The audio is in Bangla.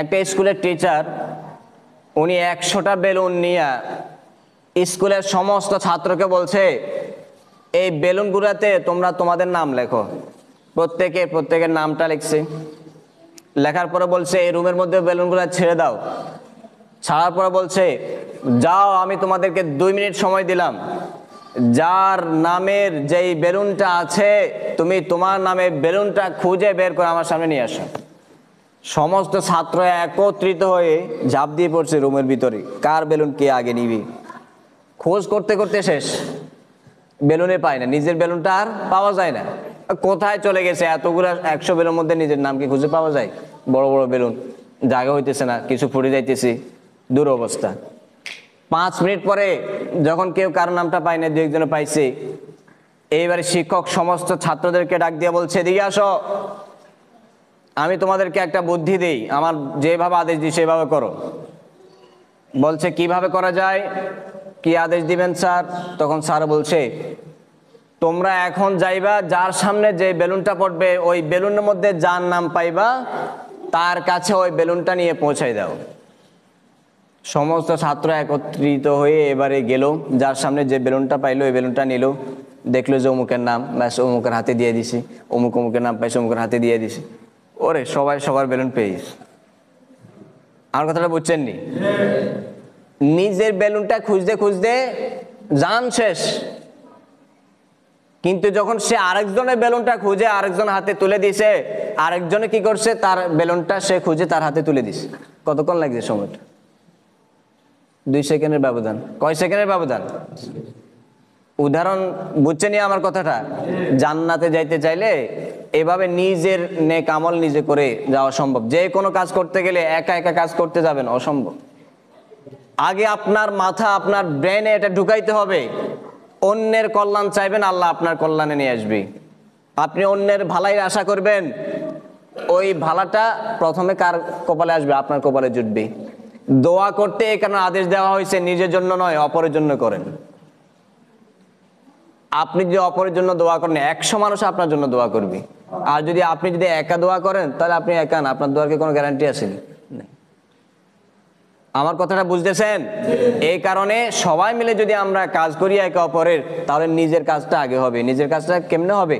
একটা স্কুলের টিচার উনি একশোটা বেলুন নিয়ে স্কুলের সমস্ত ছাত্রকে বলছে এই বেলুনগুলোতে তোমরা তোমাদের নাম লেখো প্রত্যেকে প্রত্যেকের নামটা লিখছে লেখার পরে বলছে এই রুমের মধ্যে বেলুনগুলো ছেড়ে দাও ছাড়ার পরে বলছে যাও আমি তোমাদেরকে দুই মিনিট সময় দিলাম যার নামের যেই বেলুনটা আছে তুমি তোমার নামে বেলুনটা খুঁজে বের করে আমার সামনে নিয়ে আসো সমস্ত ছাত্র একত্রিত হয়ে ঝাঁপ দিয়ে পড়ছে রুমের ভিতরে কার বেলুন কে আগে নিবে খোঁজ করতে করতে শেষ বেলুনে পায় না নিজের বেলুনটা আর পাওয়া যায় না কোথায় চলে গেছে এতগুলো একশো বেলুন মধ্যে নিজের নামকে খুঁজে পাওয়া যায় বড় বড় বেলুন জায়গা হইতেছে না কিছু ফুটে যাইতেছে দুরবস্থা পাঁচ মিনিট পরে যখন কেউ কারো নামটা পায় না দু একজনে পাইছে এইবারে শিক্ষক সমস্ত ছাত্রদেরকে ডাক দিয়ে বলছে এদিকে আসো আমি তোমাদেরকে একটা বুদ্ধি দেই আমার যেভাবে আদেশ দিই সেভাবে করো বলছে কিভাবে করা যায় কি আদেশ দিবেন স্যার তখন স্যার বলছে তোমরা এখন যাইবা যার সামনে যে বেলুনটা পড়বে ওই বেলুনের মধ্যে যার নাম পাইবা তার কাছে ওই বেলুনটা নিয়ে পৌঁছাই দাও সমস্ত ছাত্র একত্রিত হয়ে এবারে গেল যার সামনে যে বেলুনটা পাইলো ওই বেলুনটা নিল দেখলো যে অমুকের নাম ব্যাস অমুকের হাতে দিয়ে দিছি অমুক অমুকের নাম পাইছে অমুকের হাতে দিয়ে দিছি ওরে সবাই সবার বেলুন পেয়েস আমার কথাটা বুঝছেননি নিজের বেলুনটা খুঁজতে খুঁজতে যান শেষ কিন্তু যখন সে আরেকজনের বেলুনটা খুঁজে আরেকজন হাতে তুলে দিছে আরেকজনে কি করছে তার বেলুনটা সে খুঁজে তার হাতে তুলে দিছে কতক্ষণ লাগছে সময়টা দুই সেকেন্ডের ব্যবধান কয় সেকেন্ডের ব্যবধান উদাহরণ বুঝছে নি আমার কথাটা জান্নাতে যাইতে চাইলে এভাবে নিজের নেক আমল নিজে করে যাওয়া সম্ভব যে কোনো কাজ করতে গেলে একা একা কাজ করতে যাবেন অসম্ভব আগে আপনার মাথা আপনার ব্রেনে এটা ঢুকাইতে হবে অন্যের কল্যাণ চাইবেন আল্লাহ আপনার কল্যাণে নিয়ে আসবে আপনি অন্যের ভালাই আশা করবেন ওই ভালাটা প্রথমে কার কপালে আসবে আপনার কপালে জুটবে দোয়া করতে এখানে আদেশ দেওয়া হয়েছে নিজের জন্য নয় অপরের জন্য করেন আপনি যদি অপরের জন্য দোয়া করেন একশো মানুষ আপনার জন্য দোয়া করবে আর যদি আপনি যদি একা দোয়া করেন তাহলে আপনি একা না আপনার দোয়ার কি কোনো গ্যারান্টি আছে আমার কথাটা বুঝতেছেন এই কারণে সবাই মিলে যদি আমরা কাজ করি একে অপরের তাহলে নিজের কাজটা আগে হবে নিজের কাজটা কেমনে হবে